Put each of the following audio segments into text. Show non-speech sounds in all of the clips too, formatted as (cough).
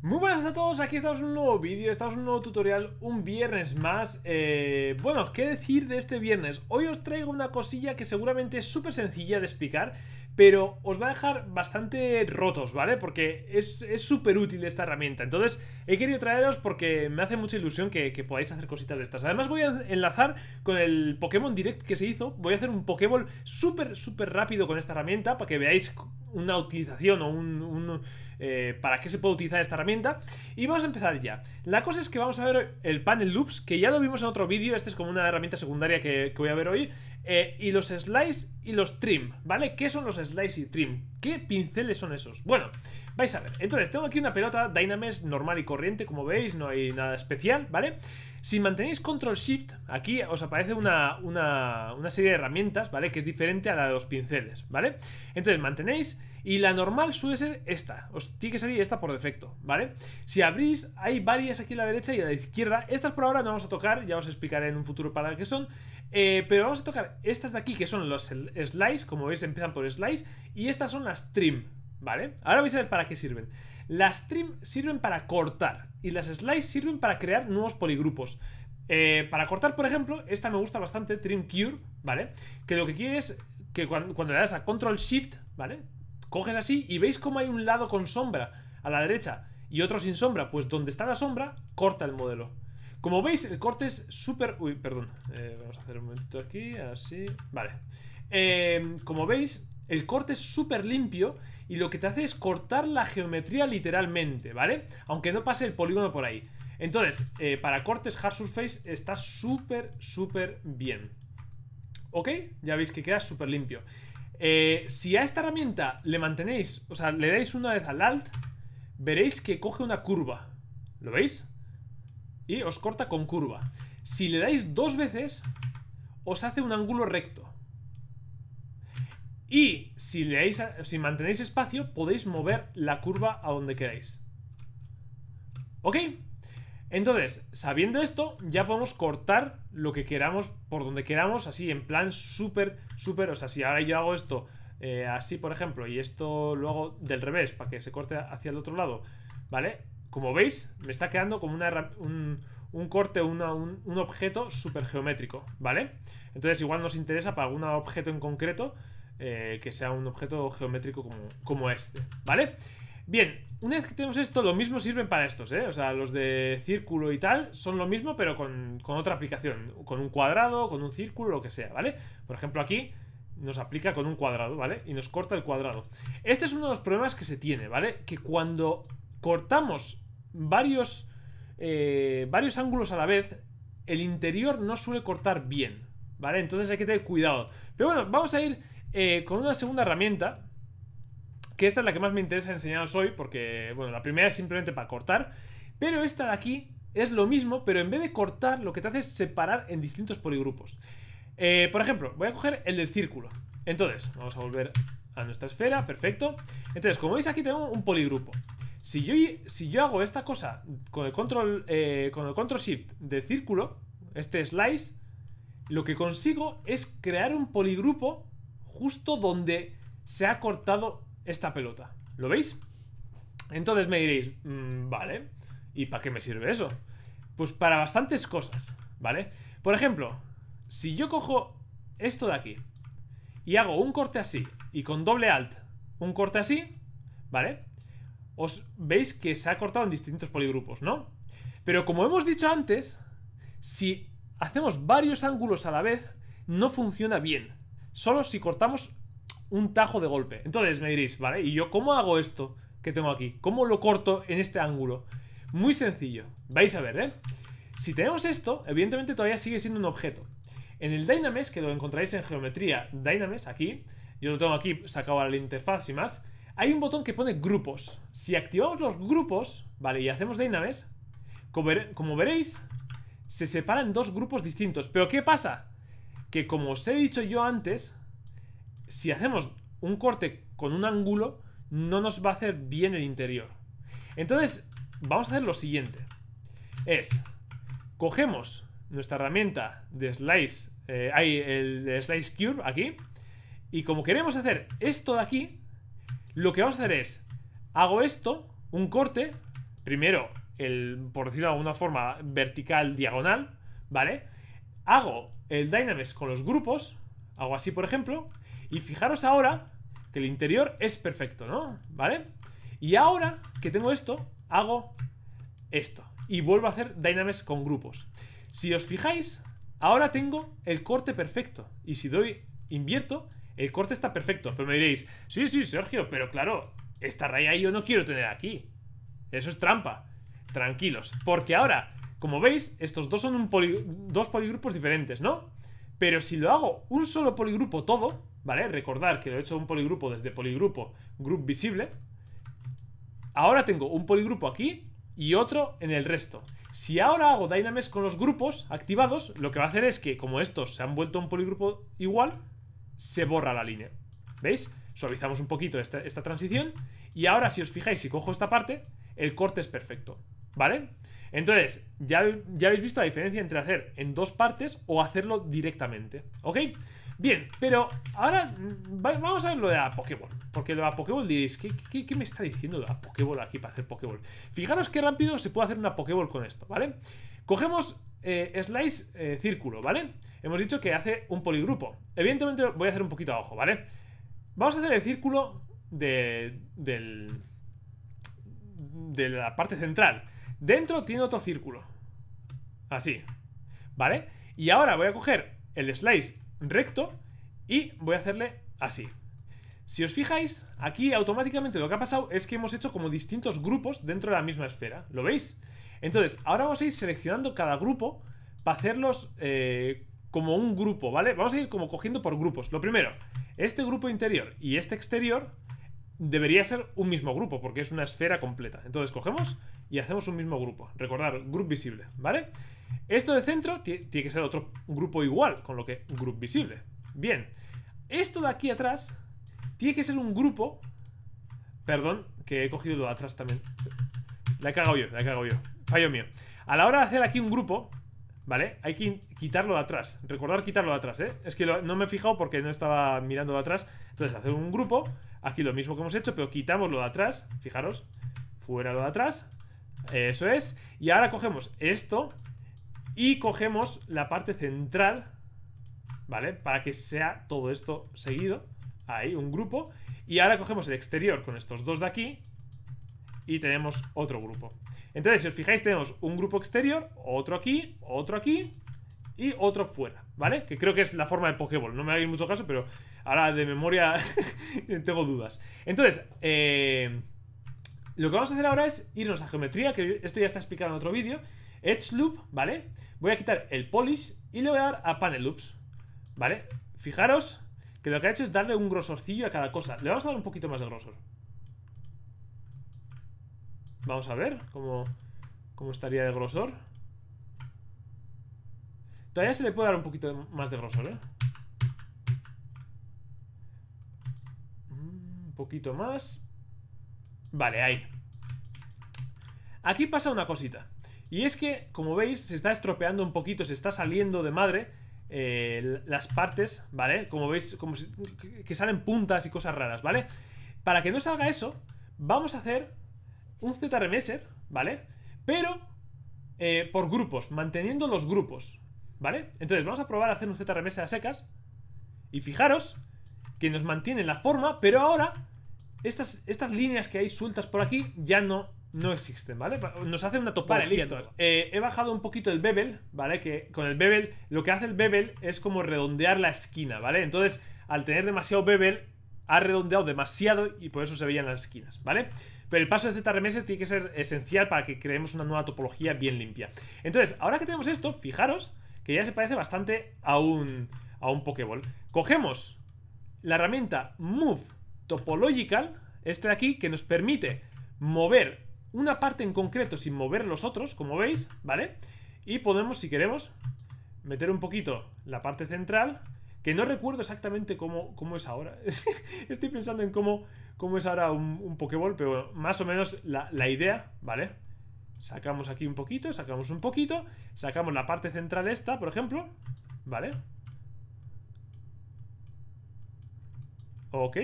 Muy buenas a todos, aquí estamos en un nuevo vídeo, estamos en un nuevo tutorial, un viernes más eh, Bueno, ¿qué decir de este viernes? Hoy os traigo una cosilla que seguramente es súper sencilla de explicar pero os va a dejar bastante rotos, ¿vale? Porque es súper útil esta herramienta. Entonces, he querido traeros porque me hace mucha ilusión que, podáis hacer cositas de estas. Además, voy a enlazar con el Pokémon Direct que se hizo. Voy a hacer un Pokéball súper, súper rápido con esta herramienta para que veáis una utilización o un... Eh, para qué se puede utilizar esta herramienta Y vamos a empezar ya La cosa es que vamos a ver el panel loops Que ya lo vimos en otro vídeo Este es como una herramienta secundaria que voy a ver hoy eh, y los slice y los trim, ¿vale? ¿Qué son los slice y trim? ¿Qué pinceles son esos? Bueno, vais a ver. Entonces, tengo aquí una pelota dynamics normal y corriente, como veis, no hay nada especial, ¿vale? Si mantenéis Control Shift, aquí os aparece una, una serie de herramientas, ¿vale? Que es diferente a la de los pinceles, ¿vale? Entonces, mantenéis y la normal suele ser esta. Os tiene que salir esta por defecto, ¿vale? Si abrís, hay varias aquí a la derecha y a la izquierda. Estas por ahora no vamos a tocar, ya os explicaré en un futuro para qué son. Eh, pero vamos a tocar estas de aquí, que son los slice, como veis empiezan por slice, y estas son las trim, ¿vale? Ahora vais a ver para qué sirven. Las trim sirven para cortar y las slice sirven para crear nuevos poligrupos. Eh, para cortar, por ejemplo, esta me gusta bastante, Trim Cure, ¿vale? Que lo que quiere es que cuando, le das a Control Shift, ¿vale? Coges así y veis cómo hay un lado con sombra a la derecha y otro sin sombra. Pues donde está la sombra, corta el modelo. Como veis, el corte es súper... Uy, perdón. Eh, vamos a hacer un momento aquí, así. Vale. Em, como veis, el corte es súper limpio y lo que te hace es cortar la geometría literalmente, ¿vale? Aunque no pase el polígono por ahí. Entonces, eh, para cortes Hard Surface está súper, súper bien. ¿Ok? Ya veis que queda súper limpio. Eh, si a esta herramienta le mantenéis, o sea, le dais una vez al Alt, veréis que coge una curva. ¿Lo veis? y os corta con curva. Si le dais dos veces, os hace un ángulo recto. Y si, si mantenéis espacio, podéis mover la curva a donde queráis. ¿Ok? Entonces, sabiendo esto, ya podemos cortar lo que queramos por donde queramos, así en plan súper, súper... O sea, si ahora yo hago esto eh, así, por ejemplo, y esto lo hago del revés para que se corte hacia el otro lado, ¿vale? Como veis, me está quedando como un, corte, un, objeto súper geométrico, ¿vale? Entonces igual nos interesa para algún objeto en concreto eh, que sea un objeto geométrico como, este, ¿vale? Bien, una vez que tenemos esto, lo mismo sirven para estos, ¿eh? O sea, los de círculo y tal son lo mismo, pero con, con otra aplicación. Con un cuadrado, con un círculo, lo que sea, ¿vale? Por ejemplo, aquí nos aplica con un cuadrado, ¿vale? Y nos corta el cuadrado. Este es uno de los problemas que se tiene, ¿vale? Que cuando cortamos varios, eh, varios ángulos a la vez, el interior no suele cortar bien, ¿vale? Entonces hay que tener cuidado. Pero bueno, vamos a ir eh, con una segunda herramienta, que esta es la que más me interesa enseñaros hoy, porque, bueno, la primera es simplemente para cortar, pero esta de aquí es lo mismo, pero en vez de cortar, lo que te hace es separar en distintos poligrupos. Eh, por ejemplo, voy a coger el del círculo. Entonces, vamos a volver a nuestra esfera, perfecto. Entonces, como veis aquí tenemos un poligrupo. Si yo, si yo hago esta cosa con el control, eh, con el control shift de círculo, este slice, lo que consigo es crear un poligrupo justo donde se ha cortado esta pelota. ¿Lo veis? Entonces me diréis, mm, vale, ¿y para qué me sirve eso? Pues para bastantes cosas, ¿vale? Por ejemplo, si yo cojo esto de aquí y hago un corte así y con doble alt un corte así, ¿vale? os veis que se ha cortado en distintos poligrupos, ¿no? Pero como hemos dicho antes, si hacemos varios ángulos a la vez, no funciona bien. Solo si cortamos un tajo de golpe. Entonces me diréis, ¿vale? ¿Y yo cómo hago esto que tengo aquí? ¿Cómo lo corto en este ángulo? Muy sencillo. Vais a ver, ¿eh? Si tenemos esto, evidentemente todavía sigue siendo un objeto. En el Dynames, que lo encontráis en geometría Dynames, aquí, yo lo tengo aquí sacado la interfaz y más, hay un botón que pone grupos. Si activamos los grupos, vale, y hacemos de como, como veréis, se separan dos grupos distintos. Pero ¿qué pasa? Que como os he dicho yo antes, si hacemos un corte con un ángulo, no nos va a hacer bien el interior. Entonces, vamos a hacer lo siguiente. Es, cogemos nuestra herramienta de Slice, eh, hay el Slice Cube aquí, y como queremos hacer esto de aquí, lo que vamos a hacer es, hago esto, un corte, primero, el, por decirlo de alguna forma, vertical, diagonal, ¿vale? Hago el dynamics con los grupos, hago así, por ejemplo, y fijaros ahora que el interior es perfecto, ¿no? ¿Vale? Y ahora que tengo esto, hago esto. Y vuelvo a hacer dynamics con grupos. Si os fijáis, ahora tengo el corte perfecto. Y si doy invierto, el corte está perfecto, pero me diréis, sí, sí, Sergio, pero claro, esta raya yo no quiero tener aquí. Eso es trampa. Tranquilos, porque ahora, como veis, estos dos son dos poligrupos diferentes, ¿no? Pero si lo hago un solo poligrupo todo, ¿vale? Recordar que lo he hecho un poligrupo desde poligrupo group visible. Ahora tengo un poligrupo aquí y otro en el resto. Si ahora hago Dynamics con los grupos activados, lo que va a hacer es que, como estos se han vuelto un poligrupo igual, se borra la línea. ¿Veis? Suavizamos un poquito esta, transición y ahora si os fijáis, si cojo esta parte, el corte es perfecto, ¿vale? Entonces, ya, ya habéis visto la diferencia entre hacer en dos partes o hacerlo directamente, ¿ok? Bien, pero ahora mm, vamos a ver lo de la Pokéball. Porque lo de la Pokéball diréis, ¿qué, me está diciendo la Pokéball aquí para hacer Pokéball? Fijaros qué rápido se puede hacer una Pokéball con esto, ¿vale? Cogemos eh, slice eh, círculo, ¿vale? Hemos dicho que hace un poligrupo. Evidentemente voy a hacer un poquito a ojo, ¿vale? Vamos a hacer el círculo de, del, de la parte central. Dentro tiene otro círculo. Así, ¿vale? Y ahora voy a coger el slice recto y voy a hacerle así. Si os fijáis, aquí automáticamente lo que ha pasado es que hemos hecho como distintos grupos dentro de la misma esfera. ¿Lo veis? ¿Lo veis? Entonces, ahora vamos a ir seleccionando cada grupo para hacerlos eh, como un grupo, ¿vale? Vamos a ir como cogiendo por grupos. Lo primero, este grupo interior y este exterior debería ser un mismo grupo, porque es una esfera completa. Entonces cogemos y hacemos un mismo grupo. Recordar, grupo visible, ¿vale? Esto de centro tiene que ser otro grupo igual, con lo que grupo visible. Bien. Esto de aquí atrás tiene que ser un grupo... Perdón, que he cogido lo de atrás también. La he cagado yo, la he cagado yo. Fallo mío. A la hora de hacer aquí un grupo, ¿vale? Hay que quitarlo de atrás. Recordar quitarlo de atrás, ¿eh? Es que no me he fijado porque no estaba mirando de atrás. Entonces, hacer un grupo. Aquí lo mismo que hemos hecho, pero quitamos lo de atrás. Fijaros. Fuera lo de atrás. Eso es. Y ahora cogemos esto y cogemos la parte central, ¿vale? Para que sea todo esto seguido. Ahí, un grupo. Y ahora cogemos el exterior con estos dos de aquí y tenemos otro grupo. Entonces, si os fijáis, tenemos un grupo exterior, otro aquí, otro aquí y otro fuera, ¿vale? Que creo que es la forma de Pokéball. No me hagáis mucho caso, pero ahora de memoria (laughs) tengo dudas. Entonces, eh, lo que vamos a hacer ahora es irnos a geometría, que esto ya está explicado en otro vídeo. Edge Loop, ¿vale? Voy a quitar el Polish y le voy a dar a Panel Loops, ¿vale? Fijaros que lo que ha hecho es darle un grosorcillo a cada cosa. Le vamos a dar un poquito más de grosor. Vamos a ver cómo, cómo estaría de grosor. Todavía se le puede dar un poquito más de grosor, ¿eh? Mm, un poquito más. Vale, ahí. Aquí pasa una cosita. Y es que, como veis, se está estropeando un poquito, se está saliendo de madre eh, las partes, ¿vale? Como veis, como que salen puntas y cosas raras, ¿vale? Para que no salga eso, vamos a hacer un ZRMS, ¿vale? Pero eh, por grupos, manteniendo los grupos, ¿vale? Entonces vamos a probar a hacer un ZRMS a secas. Y fijaros que nos mantiene la forma, pero ahora estas, estas líneas que hay sueltas por aquí ya no, no existen, ¿vale? Nos hace una topología. Vale, listo. Eh, he bajado un poquito el bevel, ¿vale? Que con el bevel, lo que hace el bevel es como redondear la esquina, ¿vale? Entonces, al tener demasiado bevel, ha redondeado demasiado y por eso se veían las esquinas, ¿vale? vale pero el paso de ZRMS tiene que ser esencial para que creemos una nueva topología bien limpia. Entonces, ahora que tenemos esto, fijaros que ya se parece bastante a un, a un Pokéball. Cogemos la herramienta Move Topological, este de aquí, que nos permite mover una parte en concreto sin mover los otros, como veis, ¿vale? Y podemos, si queremos, meter un poquito la parte central, que no recuerdo exactamente cómo, cómo es ahora. (laughs) Estoy pensando en cómo cómo es ahora un, pokeball pero más o menos la, idea, ¿vale? Sacamos aquí un poquito, sacamos un poquito, sacamos la parte central esta, por ejemplo, ¿vale? Ok.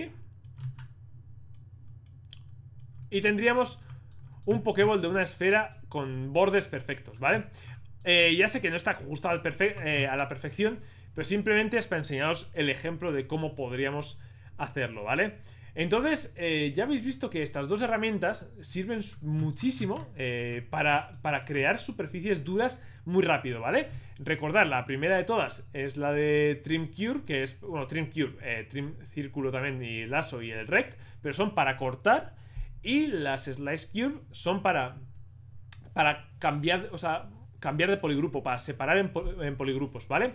Y tendríamos un Pokéball de una esfera con bordes perfectos, ¿vale? Eh, ya sé que no está ajustado al eh, a la perfección, pero simplemente es para enseñaros el ejemplo de cómo podríamos hacerlo, ¿vale? vale entonces, eh, ya habéis visto que estas dos herramientas sirven muchísimo eh, para, para, crear superficies duras muy rápido, ¿vale? Recordad, la primera de todas es la de Trim Cure, que es, bueno, Trim Cure, eh, Trim Círculo también, y el lazo y el rect, pero son para cortar y las Slice Cure son para, para cambiar, o sea, cambiar de poligrupo, para separar en, en poligrupos, ¿vale?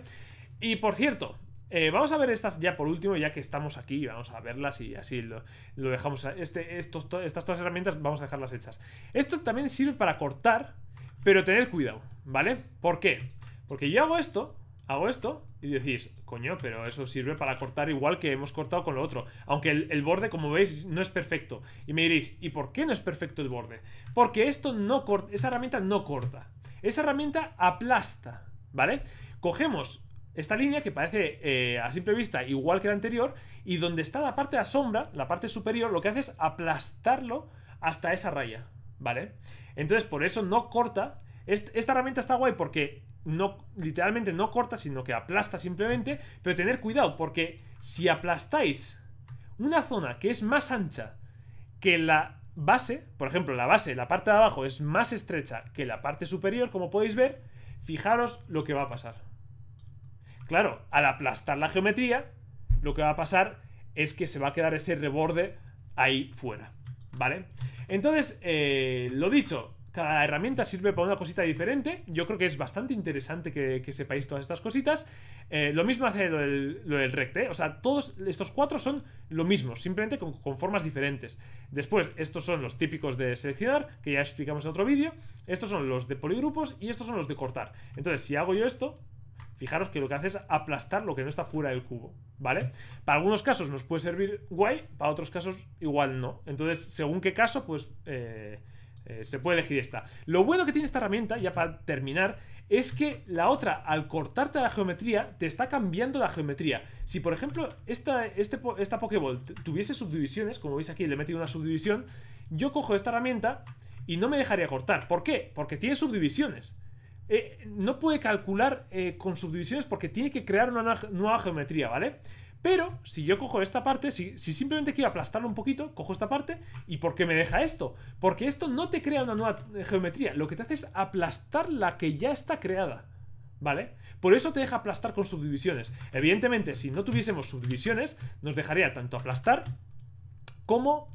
Y por cierto, eh, vamos a ver estas ya por último, ya que estamos aquí, vamos a verlas y así lo, dejamos. Este, estas todas herramientas vamos a dejarlas hechas. Esto también sirve para cortar, pero tener cuidado, ¿vale? ¿Por qué? Porque yo hago esto, hago esto, y decís, coño, pero eso sirve para cortar igual que hemos cortado con lo otro. Aunque el, borde, como veis, no es perfecto. Y me diréis, ¿y por qué no es perfecto el borde? Porque esto no corta, esa herramienta no corta. Esa herramienta aplasta, ¿vale? Cogemos esta línea que parece eh, a simple vista igual que la anterior y donde está la parte de la sombra, la parte superior, lo que hace es aplastarlo hasta esa raya, ¿vale? Entonces por eso no corta. esta herramienta está guay porque no, literalmente no corta, sino que aplasta simplemente, pero tener cuidado porque si aplastáis una zona que es más ancha que la base, por ejemplo, la base, la parte de abajo es más estrecha que la parte superior, como podéis ver, fijaros lo que va a pasar. Claro, al aplastar la geometría, lo que va a pasar es que se va a quedar ese reborde ahí fuera, ¿vale? Entonces, eh, lo dicho, cada herramienta sirve para una cosita diferente. Yo creo que es bastante interesante que, sepáis todas estas cositas. Eh, lo mismo hace lo del, recte. ¿eh? O sea, todos estos cuatro son lo mismo, simplemente con, formas diferentes. Después, estos son los típicos de seleccionar, que ya explicamos en otro vídeo. Estos son los de poligrupos y estos son los de cortar. Entonces, si hago yo esto, Fijaros que lo que hace es aplastar lo que no está fuera del cubo, ¿vale? Para algunos casos nos puede servir guay, para otros casos igual no. Entonces, según qué caso, pues eh, eh, se puede elegir esta. Lo bueno que tiene esta herramienta, ya para terminar, es que la otra, al cortarte la geometría, te está cambiando la geometría. Si, por ejemplo, esta, este, esta Pokéball tuviese subdivisiones, como veis aquí, le he metido una subdivisión, yo cojo esta herramienta y no me dejaría cortar. ¿Por qué? Porque tiene subdivisiones. Eh, no puede calcular eh, con subdivisiones porque tiene que crear una nueva geometría, ¿vale? Pero si yo cojo esta parte, si, simplemente quiero aplastarlo un poquito, cojo esta parte. ¿Y por qué me deja esto? Porque esto no te crea una nueva eh, geometría. Lo que te hace es aplastar la que ya está creada. ¿Vale? Por eso te deja aplastar con subdivisiones. Evidentemente, si no tuviésemos subdivisiones, nos dejaría tanto aplastar como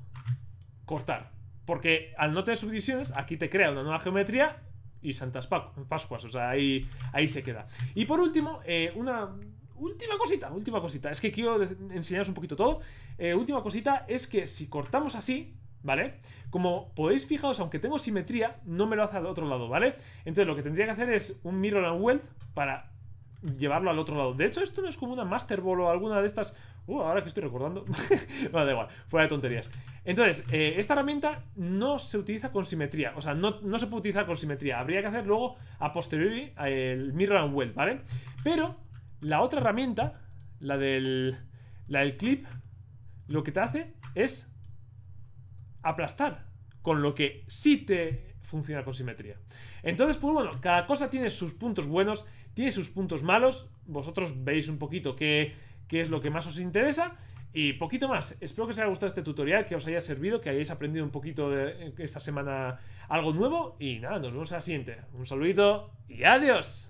cortar. Porque al no tener subdivisiones, aquí te crea una nueva geometría y Santas Pascuas. O sea, ahí, ahí se queda. Y por último, eh, una última cosita, última cosita. Es que quiero enseñaros un poquito todo. Eh, última cosita es que si cortamos así, ¿vale? Como podéis fijaros, aunque tengo simetría, no me lo hace al otro lado, ¿vale? Entonces lo que tendría que hacer es un mirror and weld para llevarlo al otro lado. De hecho, esto no es como una master ball o alguna de estas Uh, ahora que estoy recordando. (laughs) Bueno, da igual, fuera de tonterías. Entonces, eh, esta herramienta no se utiliza con simetría. O sea, no, se puede utilizar con simetría. Habría que hacer luego a posteriori el mirror and weld, ¿vale? Pero la otra herramienta, la del, la del clip, lo que te hace es aplastar. Con lo que sí te funciona con simetría. Entonces, pues bueno, cada cosa tiene sus puntos buenos, tiene sus puntos malos. Vosotros veis un poquito que qué es lo que más os interesa y poquito más. Espero que os haya gustado este tutorial, que os haya servido, que hayáis aprendido un poquito de eh, esta semana algo nuevo y nada, nos vemos en la siguiente. Un saludito y adiós.